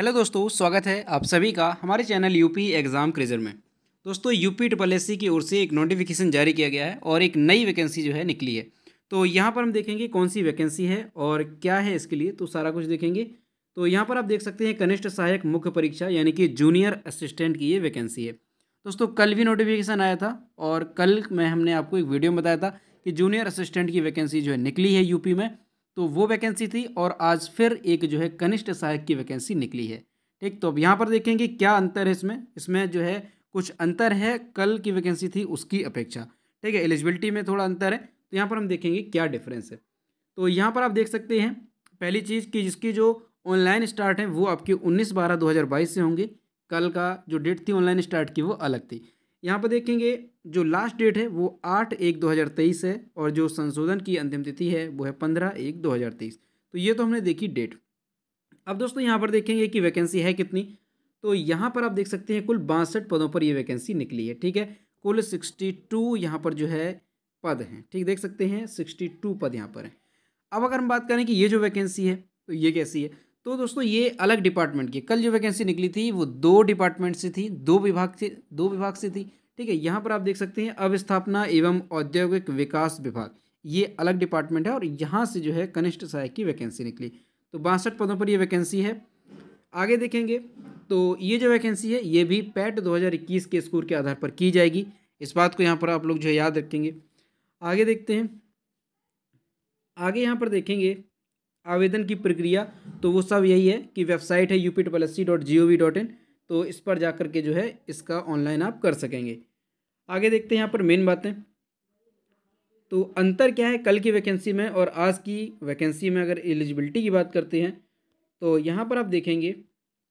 hello दोस्तों स्वागत है आप सभी का हमारे चैनल यूपी एग्ज़ाम क्रेजर में दोस्तों यूपी ट्रिपल एस की ओर से एक नोटिफिकेशन जारी किया गया है और एक नई वैकेंसी जो है निकली है तो यहाँ पर हम देखेंगे कौन सी वैकेंसी है और क्या है इसके लिए तो सारा कुछ देखेंगे तो यहाँ पर आप देख सकते हैं कनिष्ठ सहायक मुख्य परीक्षा यानी कि जूनियर असिस्टेंट की ये वैकेंसी है दोस्तों कल भी नोटिफिकेशन आया था और कल में हमने आपको एक वीडियो में बताया था कि जूनियर असिस्टेंट की वैकेंसी जो है निकली है यूपी में तो वो वैकेंसी थी और आज फिर एक जो है कनिष्ठ सहायक की वैकेंसी निकली है ठीक तो अब यहाँ पर देखेंगे क्या अंतर है इसमें इसमें जो है कुछ अंतर है कल की वैकेंसी थी उसकी अपेक्षा ठीक है एलिजिबिलिटी में थोड़ा अंतर है तो यहाँ पर हम देखेंगे क्या डिफरेंस है तो यहाँ पर आप देख सकते हैं पहली चीज़ कि जिसकी जो ऑनलाइन स्टार्ट है वो आपकी उन्नीस बारह दो से होंगे कल का जो डेट थी ऑनलाइन स्टार्ट की वो अलग थी यहाँ पर देखेंगे जो लास्ट डेट है वो आठ एक दो हज़ार तेईस है और जो संशोधन की अंतिम तिथि है वो है पंद्रह एक दो हज़ार तेईस तो ये तो हमने देखी डेट अब दोस्तों यहाँ पर देखेंगे कि वैकेंसी है कितनी तो यहाँ पर आप देख सकते हैं कुल बासठ पदों पर ये वैकेंसी निकली है ठीक है कुल सिक्सटी टू यहाँ पर जो है पद हैं ठीक देख सकते हैं सिक्सटी टू पद यहाँ पर हैं अब अगर हम बात करें कि ये जो वैकेंसी है तो ये कैसी है तो दोस्तों ये अलग डिपार्टमेंट की कल जो वैकेंसी निकली थी वो दो डिपार्टमेंट से थी दो विभाग से दो विभाग से थी ठीक है यहाँ पर आप देख सकते हैं अवस्थापना एवं औद्योगिक विकास विभाग ये अलग डिपार्टमेंट है और यहाँ से जो है कनिष्ठ सहायक की वैकेंसी निकली तो बासठ पदों पर ये वैकेंसी है आगे देखेंगे तो ये जो वैकेंसी है ये भी पैट 2021 के स्कोर के आधार पर की जाएगी इस बात को यहाँ पर आप लोग जो है याद रखेंगे आगे देखते हैं आगे यहाँ पर देखेंगे आवेदन की प्रक्रिया तो वो सब यही है कि वेबसाइट है U P double S C dot G O V dot in तो इस पर जा कर के जो है इसका ऑनलाइन आप कर सकेंगे आगे देखते हैं यहाँ पर मेन बातें तो अंतर क्या है कल की वैकेंसी में और आज की वैकेंसी में अगर एलिजिबिलिटी की बात करते हैं तो यहाँ पर आप देखेंगे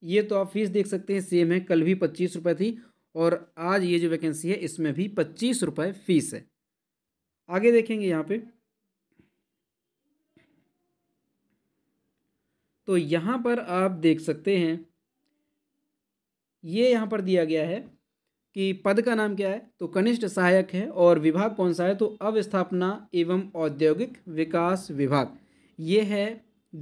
ये तो आप फीस देख सकते हैं सेम है कल भी पच्चीस रुपये थी और आज ये जो वैकेंसी है इसमें भी पच्चीस रुपये फ़ीस है आगे देखेंगे यहाँ पर तो यहाँ पर आप देख सकते हैं ये यहाँ पर दिया गया है कि पद का नाम क्या है तो कनिष्ठ सहायक है और विभाग कौन सा है तो अवस्थापना एवं औद्योगिक विकास विभाग ये है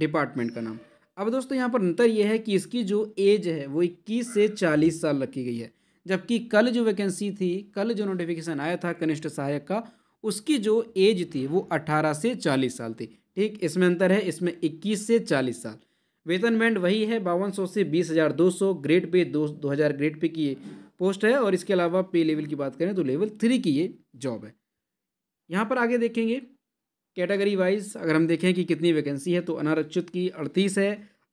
डिपार्टमेंट का नाम अब दोस्तों यहाँ पर अंतर यह है कि इसकी जो एज है वो इक्कीस से चालीस साल रखी गई है जबकि कल जो वैकेंसी थी कल जो नोटिफिकेशन आया था कनिष्ठ सहायक का उसकी जो एज थी वो अट्ठारह से चालीस साल थी ठीक इसमें अंतर है इसमें इक्कीस से चालीस साल वेतन बैंड वही है बावन सौ से बीस हज़ार दो सौ ग्रेड पे दो दो हज़ार ग्रेड पे की ये पोस्ट है और इसके अलावा पे लेवल की बात करें तो लेवल थ्री की ये जॉब है यहाँ पर आगे देखेंगे कैटेगरी वाइज अगर हम देखें कि कितनी वैकेंसी है तो अनारक्षित की अड़तीस है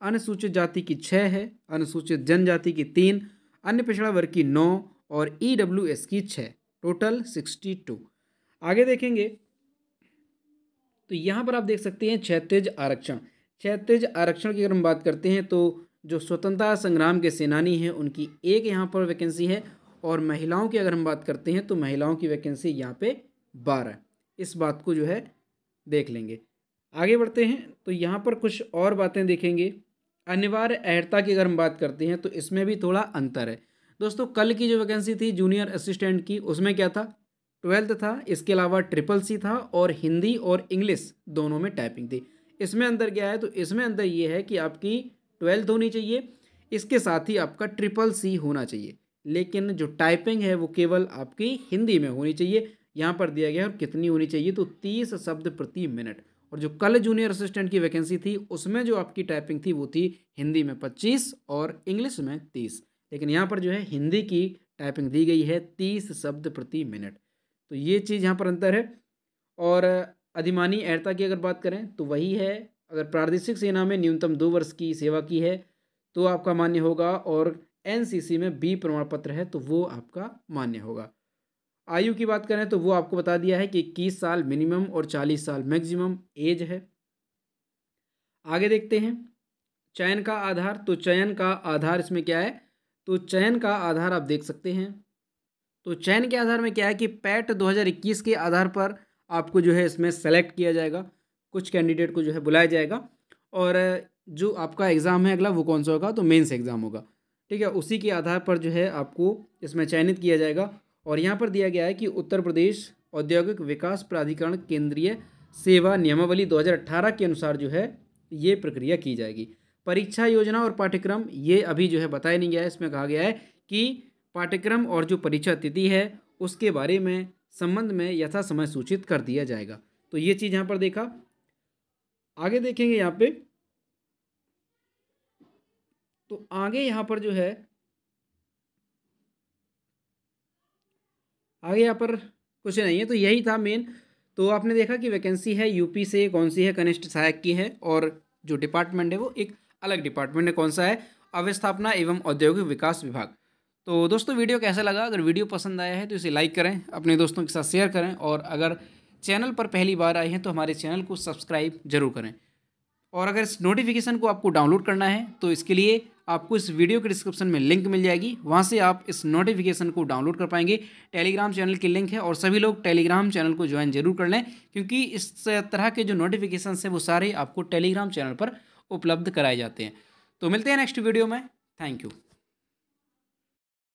अनुसूचित जाति की छः है अनुसूचित जनजाति की तीन अन्य पिछड़ा वर्ग की नौ और ई डब्ल्यू एस की छः टोटल सिक्सटी टू आगे देखेंगे तो यहाँ पर आप देख सकते हैं क्षेत्रज आरक्षण क्षेत्रीय आरक्षण की अगर हम बात करते हैं तो जो स्वतंत्रता संग्राम के सेनानी हैं उनकी एक यहाँ पर वैकेंसी है और महिलाओं की अगर हम बात करते हैं तो महिलाओं की वैकेंसी यहाँ पे बारह इस बात को जो है देख लेंगे आगे बढ़ते हैं तो यहाँ पर कुछ और बातें देखेंगे अनिवार्य अहर्ता की अगर हम बात करते हैं तो इसमें भी थोड़ा अंतर है दोस्तों कल की जो वैकेंसी थी जूनियर असिस्टेंट की उसमें क्या था ट्वेल्थ था इसके अलावा ट्रिपल सी था और हिंदी और इंग्लिश दोनों में टाइपिंग थी इसमें अंदर क्या है तो इसमें अंदर ये है कि आपकी ट्वेल्थ होनी चाहिए इसके साथ ही आपका ट्रिपल सी होना चाहिए लेकिन जो टाइपिंग है वो केवल आपकी हिंदी में होनी चाहिए यहाँ पर दिया गया है और कितनी होनी चाहिए तो तीस शब्द प्रति मिनट और जो कल जूनियर असिस्टेंट की वैकेंसी थी उसमें जो आपकी टाइपिंग थी वो थी हिंदी में पच्चीस और इंग्लिश में तीस लेकिन यहाँ पर जो है हिंदी की टाइपिंग दी गई है तीस शब्द प्रति मिनट तो ये चीज़ यहाँ पर अंतर है और अधिमानी एहता की अगर बात करें तो वही है अगर प्रादेशिक सेना में न्यूनतम दो वर्ष की सेवा की है तो आपका मान्य होगा और एनसीसी में बी प्रमाण पत्र है तो वो आपका मान्य होगा आयु की बात करें तो वो आपको बता दिया है कि इक्कीस साल मिनिमम और चालीस साल मैक्सिमम एज है आगे देखते हैं चयन का आधार तो चयन का आधार इसमें क्या है तो चयन का आधार आप देख सकते हैं तो चयन के आधार में क्या है कि पैट 2021 के आधार पर आपको जो है इसमें सेलेक्ट किया जाएगा कुछ कैंडिडेट को जो है बुलाया जाएगा और जो आपका एग्ज़ाम है अगला वो कौन सा होगा तो मेंस एग्ज़ाम होगा ठीक है उसी के आधार पर जो है आपको इसमें चयनित किया जाएगा और यहाँ पर दिया गया है कि उत्तर प्रदेश औद्योगिक विकास प्राधिकरण केंद्रीय सेवा नियमावली 2018 के अनुसार जो है ये प्रक्रिया की जाएगी परीक्षा योजना और पाठ्यक्रम ये अभी जो है बताया नहीं गया है इसमें कहा गया है कि पाठ्यक्रम और जो परीक्षा तिथि है उसके बारे में संबंध में यथा समय सूचित कर दिया जाएगा तो ये चीज़ यहां पर देखा आगे देखेंगे यहां पे तो आगे यहां पर जो है आगे यहां पर कुछ नहीं है तो यही था मेन तो आपने देखा कि वैकेंसी है यूपी से कौन सी है कनिष्ठ सहायक की है और जो डिपार्टमेंट है वो एक अलग डिपार्टमेंट है कौन सा है अवस्थापना एवं औद्योगिक विकास विभाग तो दोस्तों वीडियो कैसा लगा अगर वीडियो पसंद आया है तो इसे लाइक करें अपने दोस्तों के साथ शेयर करें और अगर चैनल पर पहली बार आए हैं तो हमारे चैनल को सब्सक्राइब जरूर करें और अगर इस नोटिफिकेशन को आपको डाउनलोड करना है तो इसके लिए आपको इस वीडियो के डिस्क्रिप्शन में लिंक मिल जाएगी वहाँ से आप इस नोटिफिकेशन को डाउनलोड कर पाएंगे टेलीग्राम चैनल की लिंक है और सभी लोग टेलीग्राम चैनल को ज्वाइन जरूर कर लें क्योंकि इस तरह के जो नोटिफिकेशन है वो सारे आपको टेलीग्राम चैनल पर उपलब्ध कराए जाते हैं तो मिलते हैं नेक्स्ट वीडियो में थैंक यू